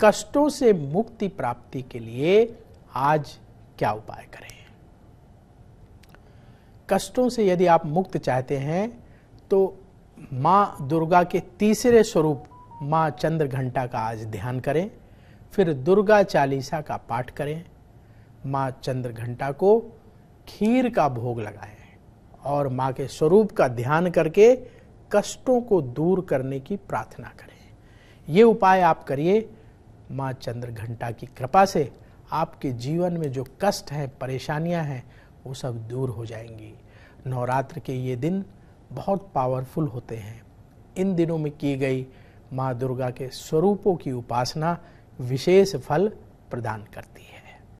कष्टों से मुक्ति प्राप्ति के लिए आज क्या उपाय करें कष्टों से यदि आप मुक्त चाहते हैं तो माँ दुर्गा के तीसरे स्वरूप माँ चंद्र घंटा का आज ध्यान करें फिर दुर्गा चालीसा का पाठ करें माँ चंद्र घंटा को खीर का भोग लगाएं और माँ के स्वरूप का ध्यान करके कष्टों को दूर करने की प्रार्थना करें ये उपाय आप करिए माँ चंद्र घंटा की कृपा से आपके जीवन में जो कष्ट हैं परेशानियां हैं वो सब दूर हो जाएंगी नवरात्र के ये दिन बहुत पावरफुल होते हैं इन दिनों में की गई माँ दुर्गा के स्वरूपों की उपासना विशेष फल प्रदान करती है